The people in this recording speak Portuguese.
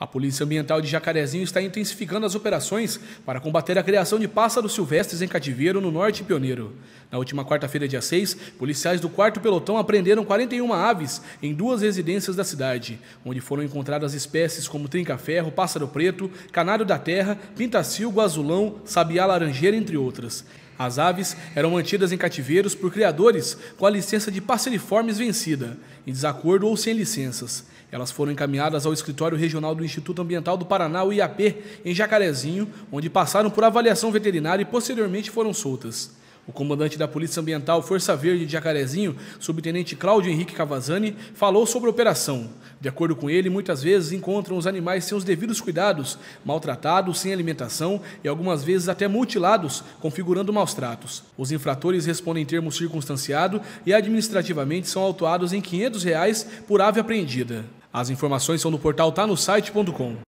A Polícia Ambiental de Jacarezinho está intensificando as operações para combater a criação de pássaros silvestres em cativeiro no norte pioneiro. Na última quarta-feira, dia 6, policiais do quarto Pelotão apreenderam 41 aves em duas residências da cidade, onde foram encontradas espécies como trinca-ferro, pássaro preto, canário da terra, pintacilgo, azulão, sabiá laranjeira, entre outras. As aves eram mantidas em cativeiros por criadores com a licença de passeriformes vencida, em desacordo ou sem licenças. Elas foram encaminhadas ao escritório regional do Instituto Ambiental do Paraná, o IAP, em Jacarezinho, onde passaram por avaliação veterinária e posteriormente foram soltas. O comandante da Polícia Ambiental Força Verde de Jacarezinho, subtenente Cláudio Henrique Cavazzani, falou sobre a operação. De acordo com ele, muitas vezes encontram os animais sem os devidos cuidados, maltratados, sem alimentação e algumas vezes até mutilados, configurando maus tratos. Os infratores respondem em termos circunstanciado e administrativamente são autuados em R$ 500 reais por ave apreendida. As informações são no portal tá no site.com.